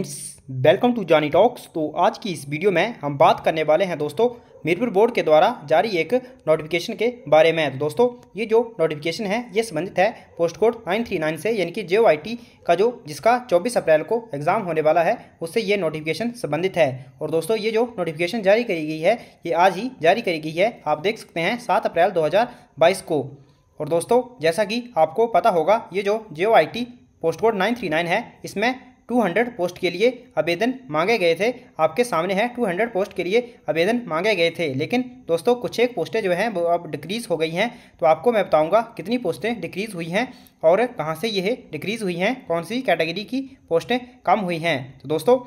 friends welcome to Jaani talks तो आज की इस वीडियो में हम बात करने वाले हैं दोस्तों मीरपुर बोर्ड के द्वारा जारी एक नोटिफिकेशन के बारे में तो दोस्तों ये जो नोटिफिकेशन है ये संबंधित है पोस्ट कोड 939 से यानी कि जे का जो जिसका 24 अप्रैल को एग्ज़ाम होने वाला है उससे ये नोटिफिकेशन संबंधित है और दोस्तों ये जो नोटिफिकेशन जारी करी गई है ये आज ही जारी करी गई है आप देख सकते हैं सात अप्रैल दो को और दोस्तों जैसा कि आपको पता होगा ये जो जे पोस्ट कोड 939 है इसमें 200 पोस्ट के लिए आवेदन मांगे गए थे आपके सामने है 200 पोस्ट के लिए आवेदन मांगे गए थे लेकिन दोस्तों कुछ एक पोस्टें जो हैं वो अब डिक्रीज़ हो गई हैं तो आपको मैं बताऊंगा कितनी पोस्टें डिक्रीज़ हुई हैं और कहाँ से यह डिक्रीज़ हुई हैं कौन सी कैटेगरी की पोस्टें कम हुई हैं तो दोस्तों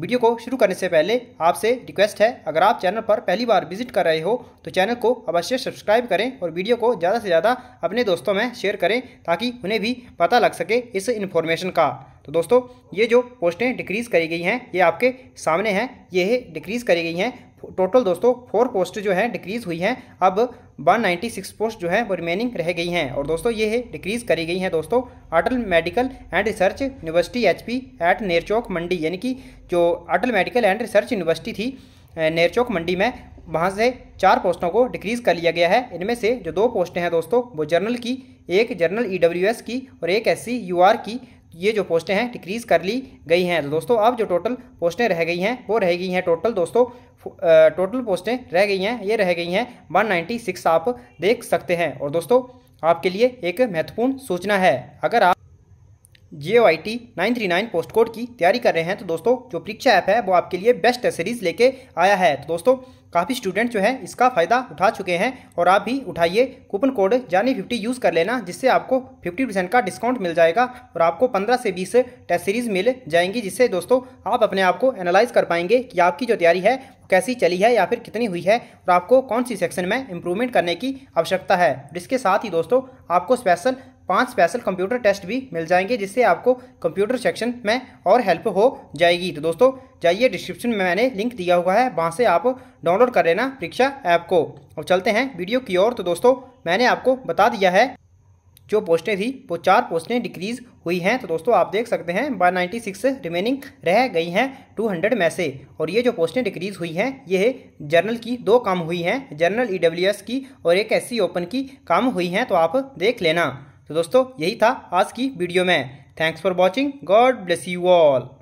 वीडियो को शुरू करने से पहले आपसे रिक्वेस्ट है अगर आप चैनल पर पहली बार विजिट कर रहे हो तो चैनल को अवश्य सब्सक्राइब करें और वीडियो को ज़्यादा से ज़्यादा अपने दोस्तों में शेयर करें ताकि उन्हें भी पता लग सके इस इन्फॉर्मेशन का तो दोस्तों ये जो पोस्टें डिक्रीज़ करी गई हैं ये आपके सामने हैं ये डिक्रीज़ करी गई हैं टोटल दोस्तों फोर पोस्ट जो हैं डिक्रीज़ हुई हैं अब 196 पोस्ट जो हैं वो रिमेनिंग रह गई हैं और दोस्तों ये है डिक्रीज़ करी गई हैं दोस्तों Atal medical and research university HP at Nerchowk Mandi यानी कि जो Atal medical and research university थी नेरचौक मंडी में वहाँ से चार पोस्टों को डिक्रीज़ कर लिया गया है इनमें से जो दो पोस्टें हैं दोस्तों वो जर्नल की एक जर्नल ई e की और एक एस सी की ये जो पोस्टें हैं डिक्रीज़ कर ली गई हैं तो दोस्तों अब जो टोटल पोस्टें रह गई हैं वो रह गई हैं टोटल दोस्तों टोटल पोस्टें रह गई हैं ये रह गई हैं वन आप देख सकते हैं और दोस्तों आपके लिए एक महत्वपूर्ण सूचना है अगर आप J O I T nine three nine post code की तैयारी कर रहे हैं तो दोस्तों जो परीक्षा ऐप है वो आपके लिए बेस्ट सीरीज लेके आया है तो दोस्तों काफ़ी स्टूडेंट जो है इसका फ़ायदा उठा चुके हैं और आप भी उठाइए coupon code Jaani fifty use कर लेना जिससे आपको फिफ्टी परसेंट का डिस्काउंट मिल जाएगा और आपको पंद्रह से बीस टेस्ट सीरीज़ मिल जाएंगी जिससे दोस्तों आप अपने आप को एनालाइज़ कर पाएंगे कि आपकी जो तैयारी है कैसी चली है या फिर कितनी हुई है और आपको कौन सी सेक्शन में इम्प्रूवमेंट करने की आवश्यकता है इसके साथ ही दोस्तों आपको स्पेशल पांच स्पेशल कंप्यूटर टेस्ट भी मिल जाएंगे जिससे आपको कंप्यूटर सेक्शन में और हेल्प हो जाएगी तो दोस्तों जाइए डिस्क्रिप्शन में मैंने लिंक दिया हुआ है वहाँ से आप डाउनलोड कर लेना परीक्षा ऐप को अब चलते हैं वीडियो की ओर तो दोस्तों मैंने आपको बता दिया है जो पोस्टें थी वो चार पोस्टें डिक्रीज़ हुई हैं तो दोस्तों आप देख सकते हैं बाय नाइन्टी सिक्स रिमेनिंग रह गई हैं टू हंड्रेड में से और ये जो पोस्टें डिक्रीज़ हुई हैं ये है जर्नल की दो काम हुई हैं जर्नल ई e की और एक एस ओपन e की काम हुई हैं तो आप देख लेना तो दोस्तों यही था आज की वीडियो में thanks for watching God bless you all